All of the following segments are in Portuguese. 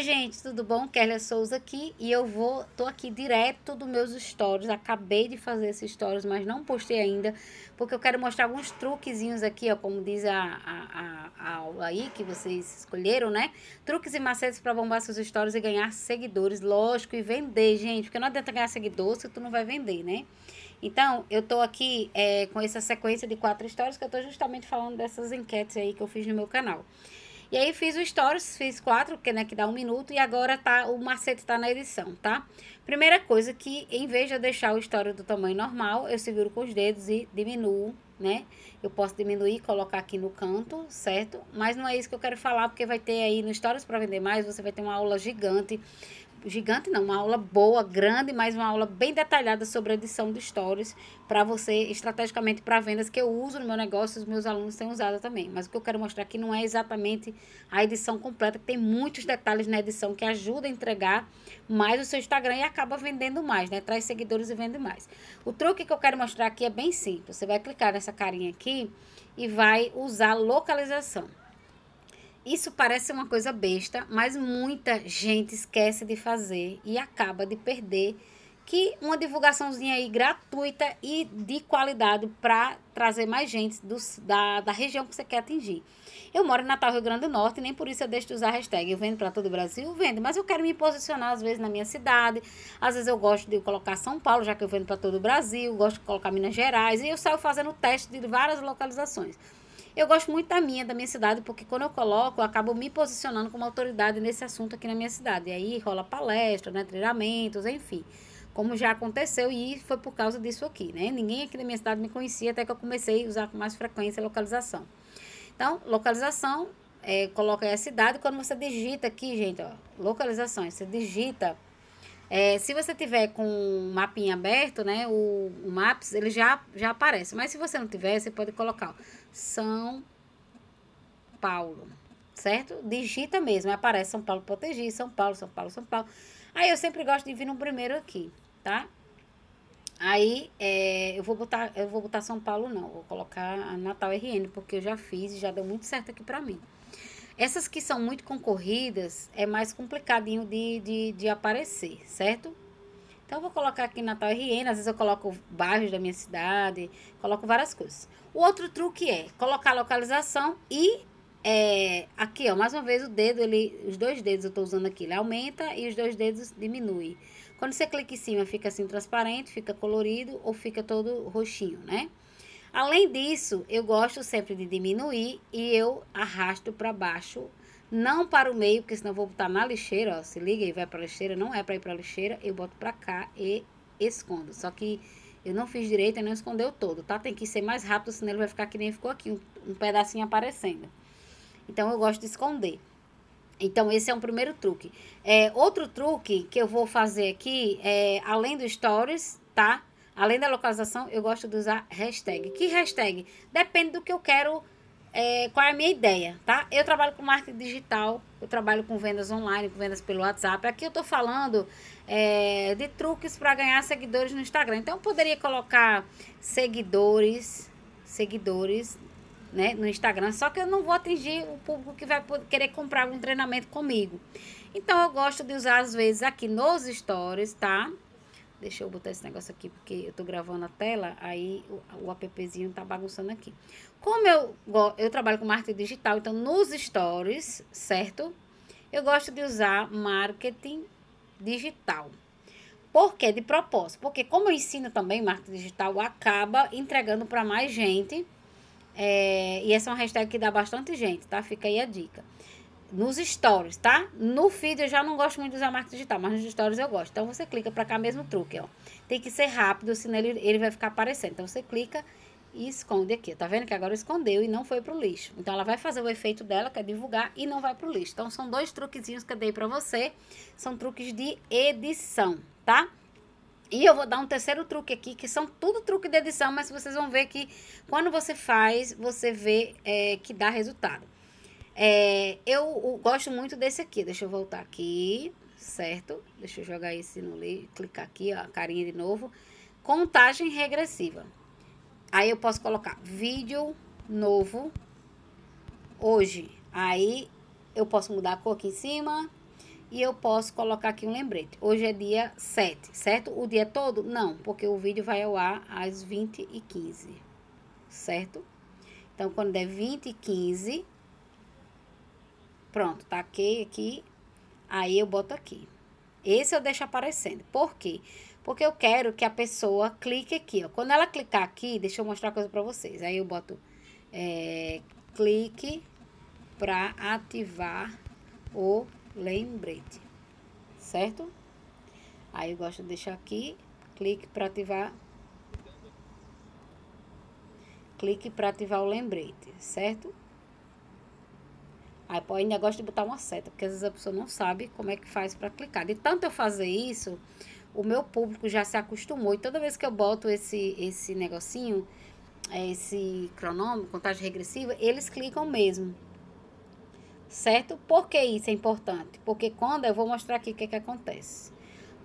Oi, gente, tudo bom? Kélia Souza aqui e eu vou, tô aqui direto dos meus stories. Acabei de fazer esses stories, mas não postei ainda, porque eu quero mostrar alguns truquezinhos aqui, ó, como diz a, a, a aula aí que vocês escolheram, né? Truques e macetes para bombar seus stories e ganhar seguidores, lógico, e vender, gente, porque não adianta ganhar seguidor se tu não vai vender, né? Então, eu tô aqui é, com essa sequência de quatro stories que eu tô justamente falando dessas enquetes aí que eu fiz no meu canal. E aí fiz o stories, fiz quatro, que, né, que dá um minuto, e agora tá, o macete tá na edição, tá? Primeira coisa que, em vez de eu deixar o story do tamanho normal, eu seguro com os dedos e diminuo, né? Eu posso diminuir e colocar aqui no canto, certo? Mas não é isso que eu quero falar, porque vai ter aí no Stories para Vender Mais, você vai ter uma aula gigante gigante não, uma aula boa, grande, mas uma aula bem detalhada sobre edição de stories para você estrategicamente para vendas que eu uso no meu negócio, os meus alunos têm usado também. Mas o que eu quero mostrar aqui não é exatamente a edição completa, que tem muitos detalhes na edição que ajuda a entregar mais o seu Instagram e acaba vendendo mais, né? Traz seguidores e vende mais. O truque que eu quero mostrar aqui é bem simples. Você vai clicar nessa carinha aqui e vai usar localização. Isso parece uma coisa besta, mas muita gente esquece de fazer e acaba de perder que uma divulgaçãozinha aí gratuita e de qualidade para trazer mais gente do, da, da região que você quer atingir. Eu moro em Natal, Rio Grande do Norte, nem por isso eu deixo de usar hashtag. Eu vendo para todo o Brasil? Vendo, mas eu quero me posicionar às vezes na minha cidade, às vezes eu gosto de colocar São Paulo, já que eu vendo para todo o Brasil, gosto de colocar Minas Gerais, e eu saio fazendo teste de várias localizações. Eu gosto muito da minha, da minha cidade, porque quando eu coloco, eu acabo me posicionando como autoridade nesse assunto aqui na minha cidade. E aí rola palestra, né, treinamentos, enfim. Como já aconteceu e foi por causa disso aqui, né? Ninguém aqui na minha cidade me conhecia até que eu comecei a usar com mais frequência a localização. Então, localização, é, coloca aí a cidade. Quando você digita aqui, gente, ó, localizações, você digita é, se você tiver com o mapinha aberto, né, o, o Maps, ele já, já aparece. Mas se você não tiver, você pode colocar ó, são Paulo, certo? Digita mesmo, aparece São Paulo Protegido, São Paulo, São Paulo, São Paulo. Aí eu sempre gosto de vir no primeiro aqui, tá? Aí é, eu vou botar, eu vou botar São Paulo não, vou colocar a Natal RN, porque eu já fiz e já deu muito certo aqui para mim. Essas que são muito concorridas é mais complicadinho de, de, de aparecer, certo? Então eu vou colocar aqui Natal RN, às vezes eu coloco bairros da minha cidade, coloco várias coisas. O outro truque é colocar localização e é, aqui ó, mais uma vez o dedo, ele, os dois dedos eu estou usando aqui, ele aumenta e os dois dedos diminui. Quando você clica em cima fica assim transparente, fica colorido ou fica todo roxinho, né? Além disso, eu gosto sempre de diminuir e eu arrasto para baixo não para o meio, porque senão eu vou botar na lixeira, ó, se liga e vai para a lixeira, não é para ir para a lixeira, eu boto para cá e escondo. Só que eu não fiz direito e não escondeu todo, tá? Tem que ser mais rápido, senão ele vai ficar que nem ficou aqui, um, um pedacinho aparecendo. Então, eu gosto de esconder. Então, esse é um primeiro truque. É, outro truque que eu vou fazer aqui, é, além do Stories, tá? Além da localização, eu gosto de usar hashtag. Que hashtag? Depende do que eu quero é, qual é a minha ideia, tá? Eu trabalho com marketing digital, eu trabalho com vendas online, com vendas pelo WhatsApp. Aqui eu tô falando é, de truques para ganhar seguidores no Instagram. Então eu poderia colocar seguidores, seguidores, né, no Instagram, só que eu não vou atingir o público que vai querer comprar um treinamento comigo. Então eu gosto de usar às vezes aqui nos stories, tá? Deixa eu botar esse negócio aqui, porque eu tô gravando a tela, aí o, o appzinho tá bagunçando aqui. Como eu, eu trabalho com marketing digital, então nos stories, certo? Eu gosto de usar marketing digital. Por quê? De propósito. Porque como eu ensino também marketing digital, acaba entregando para mais gente. É, e essa é uma hashtag que dá bastante gente, tá? Fica aí a dica nos stories, tá? No feed eu já não gosto muito de usar marca digital, mas nos stories eu gosto. Então você clica para cá mesmo truque, ó. Tem que ser rápido, senão ele, ele vai ficar aparecendo. Então você clica e esconde aqui. Tá vendo que agora escondeu e não foi pro lixo. Então ela vai fazer o efeito dela, que é divulgar e não vai pro lixo. Então são dois truquezinhos que eu dei para você. São truques de edição, tá? E eu vou dar um terceiro truque aqui, que são tudo truque de edição, mas vocês vão ver que quando você faz, você vê é, que dá resultado. É, eu, eu, gosto muito desse aqui. Deixa eu voltar aqui, certo? Deixa eu jogar esse no lixo, clicar aqui, ó, carinha de novo. Contagem regressiva. Aí eu posso colocar vídeo novo hoje. Aí eu posso mudar a cor aqui em cima e eu posso colocar aqui um lembrete. Hoje é dia 7, certo? O dia todo? Não, porque o vídeo vai ao ar às 20 e 15, certo? Então, quando der 20 e 15, Pronto, taquei aqui, aí eu boto aqui. Esse eu deixo aparecendo. Por quê? Porque eu quero que a pessoa clique aqui, ó. Quando ela clicar aqui, deixa eu mostrar uma coisa para vocês. Aí eu boto é, clique para ativar o lembrete, certo? Aí eu gosto de deixar aqui, clique para ativar clique para ativar o lembrete, certo? Aí eu ainda gosto de botar uma seta, porque às vezes a pessoa não sabe como é que faz para clicar. De tanto eu fazer isso, o meu público já se acostumou. E toda vez que eu boto esse, esse negocinho, é, esse cronômetro, contagem regressiva, eles clicam mesmo. Certo? Por que isso é importante? Porque quando eu vou mostrar aqui o que, é que acontece.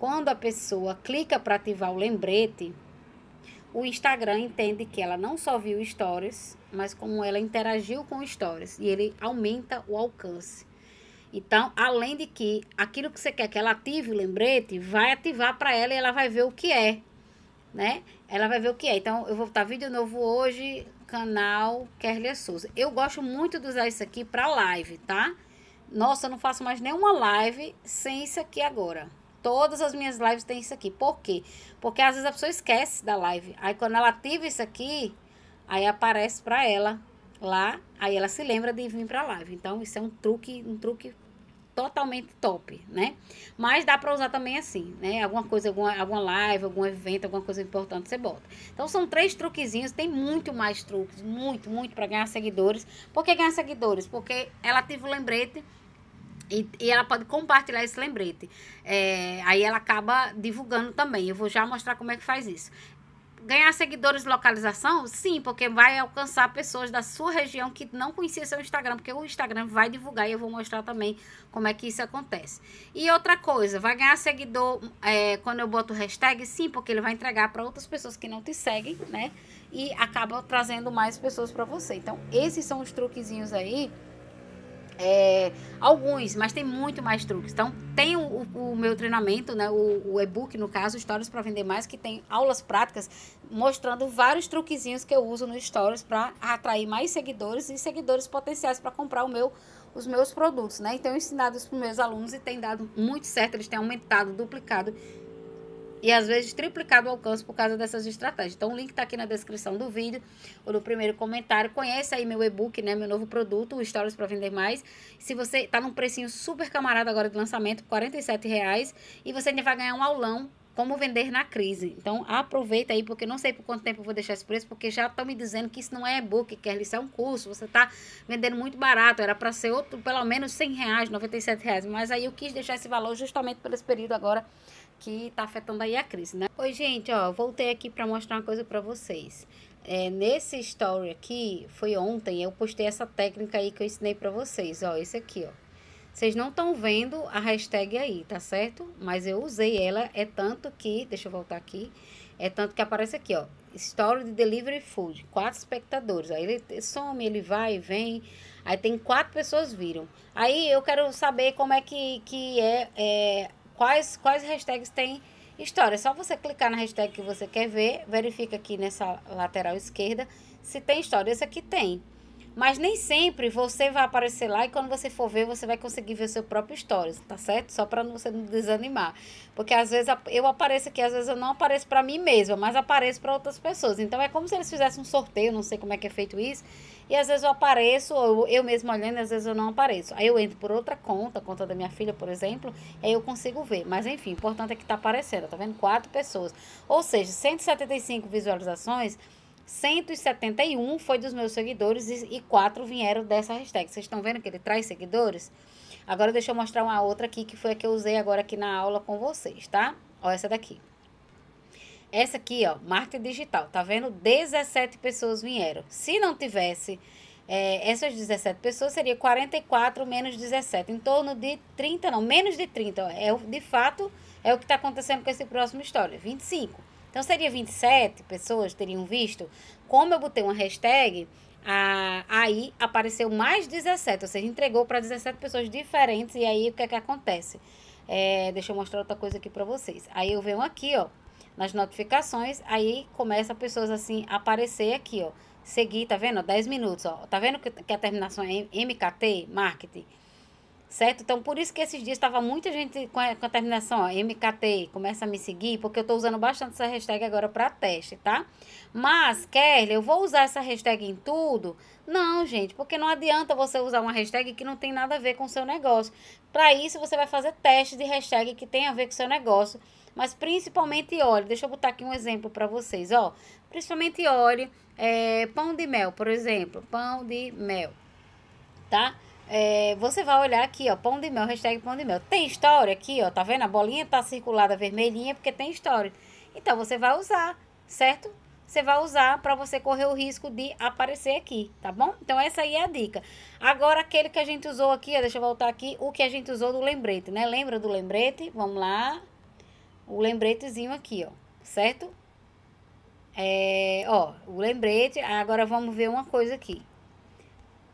Quando a pessoa clica para ativar o lembrete, o Instagram entende que ela não só viu stories, mas como ela interagiu com stories e ele aumenta o alcance. Então, além de que aquilo que você quer que ela ative o lembrete, vai ativar para ela e ela vai ver o que é, né? Ela vai ver o que é. Então, eu vou botar vídeo novo hoje, canal Kerlia Souza. Eu gosto muito de usar isso aqui para live, tá? Nossa, eu não faço mais nenhuma live sem isso aqui agora. Todas as minhas lives tem isso aqui. Por quê? Porque às vezes a pessoa esquece da live. Aí quando ela ativa isso aqui, aí aparece para ela lá, aí ela se lembra de vir para a live. Então isso é um truque, um truque totalmente top, né? Mas dá para usar também assim, né? Alguma coisa, alguma, alguma live, algum evento, alguma coisa importante você bota. Então são três truquezinhos, tem muito mais truques, muito, muito para ganhar seguidores. Por que ganhar seguidores? Porque ela ativa o lembrete e, e, ela pode compartilhar esse lembrete. É, aí ela acaba divulgando também. Eu vou já mostrar como é que faz isso. Ganhar seguidores de localização? Sim, porque vai alcançar pessoas da sua região que não conhecia seu Instagram, porque o Instagram vai divulgar e eu vou mostrar também como é que isso acontece. E outra coisa, vai ganhar seguidor é, quando eu boto hashtag? Sim, porque ele vai entregar para outras pessoas que não te seguem, né? E acaba trazendo mais pessoas para você. Então, esses são os truquezinhos aí é, alguns, mas tem muito mais truques. Então, tem o, o, meu treinamento, né, o, o e-book, no caso, Stories para Vender Mais, que tem aulas práticas mostrando vários truquezinhos que eu uso no Stories para atrair mais seguidores e seguidores potenciais para comprar o meu os meus produtos, né? Então, eu ensinado isso para meus alunos e tem dado muito certo, eles têm aumentado, duplicado e às vezes triplicado o alcance por causa dessas estratégias. Então o link está aqui na descrição do vídeo ou no primeiro comentário. Conheça aí meu e-book, né, meu novo produto, o Stories para vender mais. Se você está num precinho super camarada agora de lançamento, R$ reais e você ainda vai ganhar um aulão como vender na crise. Então, aproveita aí, porque não sei por quanto tempo eu vou deixar esse preço, porque já estão me dizendo que isso não é e-book, que isso é um curso, você está vendendo muito barato, era para ser outro, pelo menos 100 reais, 97 reais, mas aí eu quis deixar esse valor justamente pelo período agora que está afetando aí a crise, né? Oi, gente, ó, voltei aqui para mostrar uma coisa para vocês. É, nesse story aqui, foi ontem, eu postei essa técnica aí que eu ensinei para vocês, ó, esse aqui, ó. Vocês não estão vendo a hashtag aí, tá certo? Mas eu usei ela, é tanto que, deixa eu voltar aqui, é tanto que aparece aqui, ó, story de delivery food, quatro espectadores, aí ele some, ele vai, vem, aí tem quatro pessoas viram. Aí eu quero saber como é que, que é, é quais, quais hashtags tem história. É só você clicar na hashtag que você quer ver, verifica aqui nessa lateral esquerda se tem história. Esse aqui tem. Mas nem sempre você vai aparecer lá e quando você for ver, você vai conseguir ver seu próprio stories, tá certo? Só para você não desanimar. Porque às vezes eu apareço aqui, às vezes eu não apareço para mim mesma, mas apareço para outras pessoas. Então é como se eles fizessem um sorteio, não sei como é que é feito isso. E às vezes eu apareço, ou eu mesma olhando, e às vezes eu não apareço. Aí eu entro por outra conta, conta da minha filha, por exemplo, e aí eu consigo ver. Mas enfim, o importante é que tá aparecendo, tá vendo? Quatro pessoas. Ou seja, 175 visualizações 171 foi dos meus seguidores e, e 4 vieram dessa hashtag. Vocês estão vendo que ele traz seguidores? Agora deixa eu mostrar uma outra aqui que foi a que eu usei agora aqui na aula com vocês, tá? Ó, essa daqui. Essa aqui, ó, marketing digital, tá vendo? 17 pessoas vieram. Se não tivesse é, essas 17 pessoas, seria 44 menos 17, em torno de 30, não, menos de 30. Ó, é, de fato, é o que está acontecendo com esse próximo história, 25. Então seria 27 pessoas teriam visto. Como eu botei uma hashtag, ah, aí apareceu mais 17, ou seja, entregou para 17 pessoas diferentes. E aí o que é que acontece? É, deixa eu mostrar outra coisa aqui para vocês. Aí eu venho aqui, ó, nas notificações, aí começa pessoas assim aparecer aqui, ó. Seguir, tá vendo? 10 minutos, ó. Tá vendo que, que a terminação é MKT, marketing? certo? Então, por isso que esses dias estava muita gente com a, com a terminação ó, MKT, começa a me seguir, porque eu estou usando bastante essa hashtag agora para teste, tá? Mas, Kerly, eu vou usar essa hashtag em tudo? Não, gente, porque não adianta você usar uma hashtag que não tem nada a ver com o seu negócio. Para isso, você vai fazer teste de hashtag que tem a ver com o seu negócio. Mas principalmente olhe deixa eu botar aqui um exemplo para vocês, ó. Principalmente olhe é, pão de mel, por exemplo, pão de mel, tá? Tá? é, você vai olhar aqui, ó, pão de mel, hashtag pão de mel. Tem história aqui, ó, tá vendo? A bolinha tá circulada vermelhinha porque tem história. Então, você vai usar, certo? Você vai usar para você correr o risco de aparecer aqui, tá bom? Então, essa aí é a dica. Agora, aquele que a gente usou aqui, ó, deixa eu voltar aqui, o que a gente usou do lembrete, né? Lembra do lembrete? Vamos lá. O lembretezinho aqui, ó, certo? É, ó, o lembrete. Agora, vamos ver uma coisa aqui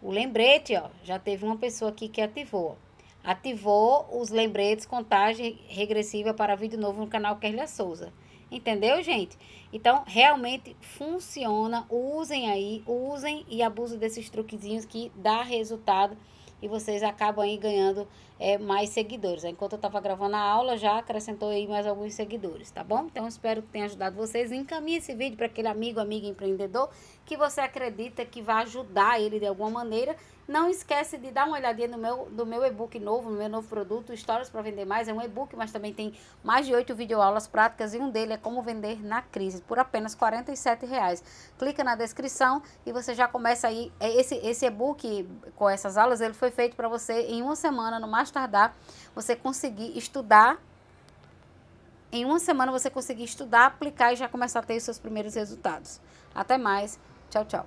o lembrete, ó, já teve uma pessoa aqui que ativou. Ó. Ativou os lembretes, contagem regressiva para vídeo novo no canal Kerlia Souza. Entendeu, gente? Então, realmente funciona. Usem aí, usem e abusem desses truquezinhos que dá resultado e vocês acabam aí ganhando é, mais seguidores. Enquanto eu estava gravando a aula, já acrescentou aí mais alguns seguidores, tá bom? Então, espero que tenha ajudado vocês. Encaminhe esse vídeo para aquele amigo, amigo empreendedor que você acredita que vai ajudar ele de alguma maneira. Não esquece de dar uma olhadinha no meu, do meu e-book novo, no meu novo produto, Histórias para Vender Mais. É um e-book, mas também tem mais de oito videoaulas práticas e um dele é Como Vender na Crise, por apenas R$ 47,00. Clica na descrição e você já começa aí. É, esse, esse e-book com essas aulas, ele foi feito para você em uma semana, no máximo mais tardar você conseguir estudar. Em uma semana você conseguir estudar, aplicar e já começar a ter os seus primeiros resultados. Até mais. Tchau, tchau.